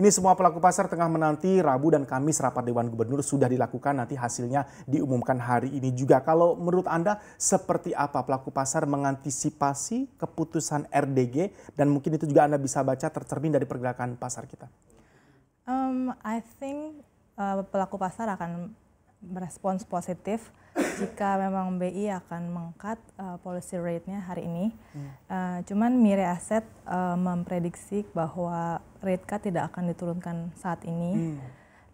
Ini semua pelaku pasar tengah menanti Rabu dan Kamis rapat Dewan Gubernur sudah dilakukan nanti hasilnya diumumkan hari ini juga. Kalau menurut Anda seperti apa pelaku pasar mengantisipasi keputusan RDG dan mungkin itu juga Anda bisa baca tercermin dari pergerakan pasar kita? Um, I think uh, pelaku pasar akan merespons positif jika memang BI akan mengkat uh, eh, policy rate-nya hari ini. Hmm. Uh, cuman Mire Asset uh, eh, memprediksi bahwa rate cut tidak akan diturunkan saat ini. Hmm.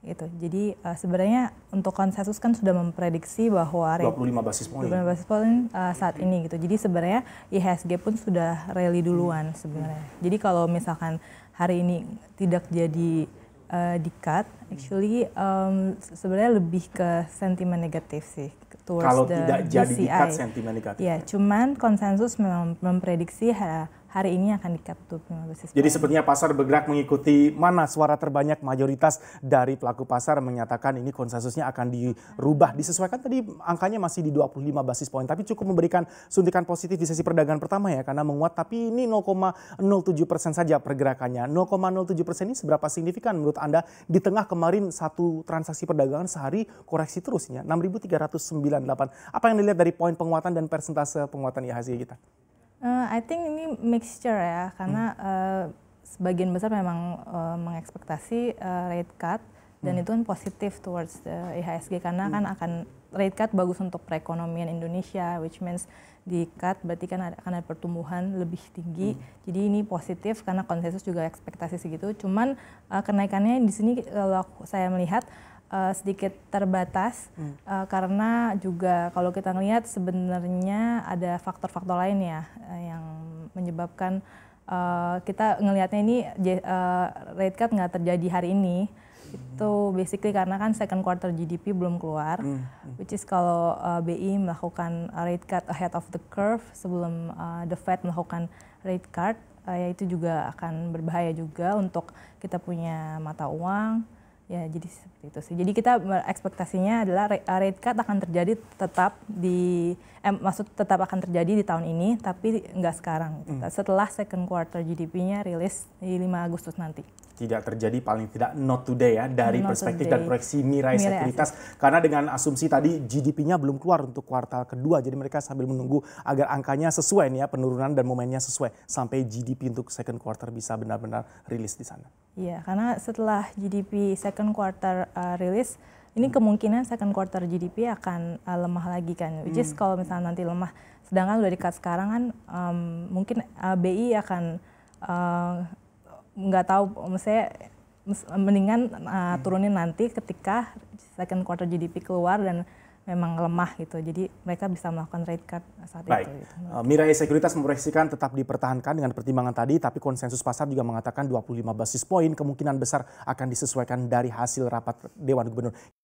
Gitu. Jadi uh, sebenarnya untuk konsensus kan sudah memprediksi bahwa rate 25 basis point. 25 basis point uh, saat ini gitu. Jadi sebenarnya IHSG pun sudah rally duluan hmm. sebenarnya. Hmm. Jadi kalau misalkan hari ini tidak jadi uh, eh, di cut actually um, sebenarnya lebih ke sentimen negatif sih towards kalau the tidak jadi di cut sentimen negatif iya, ya cuman konsensus mem memprediksi ha, hari ini akan diketutup 5 basis point. Jadi sepertinya pasar bergerak mengikuti mana suara terbanyak mayoritas dari pelaku pasar menyatakan ini konsensusnya akan dirubah. Disesuaikan tadi angkanya masih di 25 basis poin tapi cukup memberikan suntikan positif di sesi perdagangan pertama ya karena menguat tapi ini 0,07 persen saja pergerakannya. 0,07 persen ini seberapa signifikan menurut Anda di tengah kemarin satu transaksi perdagangan sehari koreksi terusnya 6.398. Apa yang dilihat dari poin penguatan dan persentase penguatan ya, IHSG kita? Uh, I think ini mixture ya, karena hmm. uh, sebagian besar memang uh, mengekspektasi uh, rate cut dan hmm. itu kan positif towards the IHSG karena hmm. kan akan rate cut bagus untuk perekonomian Indonesia, which means di cut berarti kan akan ada pertumbuhan lebih tinggi. Hmm. Jadi ini positif karena konsensus juga ekspektasi segitu. Cuman uh, kenaikannya di sini kalau saya melihat uh, sedikit terbatas hmm. uh, karena juga kalau kita ngelihat sebenarnya ada faktor-faktor lain ya uh, yang menyebabkan uh, kita ngelihatnya ini uh, rate cut nggak terjadi hari ini itu basically karena kan second quarter GDP belum keluar, hmm. hmm. which is kalau uh, BI melakukan rate cut ahead of the curve sebelum uh, the Fed melakukan rate cut, uh, itu juga akan berbahaya juga untuk kita punya mata uang, Ya, jadi seperti itu sih. Jadi kita ekspektasinya adalah ah, rate cut akan terjadi tetap di eh, maksud tetap akan terjadi di tahun ini, tapi enggak sekarang. Hmm. Setelah second quarter GDP-nya rilis di 5 Agustus nanti. Tidak terjadi paling tidak not today ya dari not perspektif today. dan proyeksi Mirai, Sekuritas karena dengan asumsi tadi GDP-nya belum keluar untuk kuartal kedua, jadi mereka sambil menunggu agar angkanya sesuai nih ya penurunan dan momennya sesuai sampai GDP untuk second quarter bisa benar-benar rilis di sana. Iya, karena setelah GDP second second quarter uh, rilis ini kemungkinan second quarter GDP akan uh, lemah lagi kan, which is hmm. kalau misalnya nanti lemah, sedangkan udah dekat sekarang kan um, mungkin uh, eh, BI akan nggak uh, tahu, misalnya mendingan uh, turunin nanti ketika second quarter GDP keluar dan memang lemah gitu. Jadi mereka bisa melakukan rate cut saat Baik. itu. Gitu. Eh, mirai Sekuritas memproyeksikan tetap dipertahankan dengan pertimbangan tadi, tapi konsensus pasar juga mengatakan 25 basis poin kemungkinan besar akan disesuaikan dari hasil rapat Dewan Gubernur.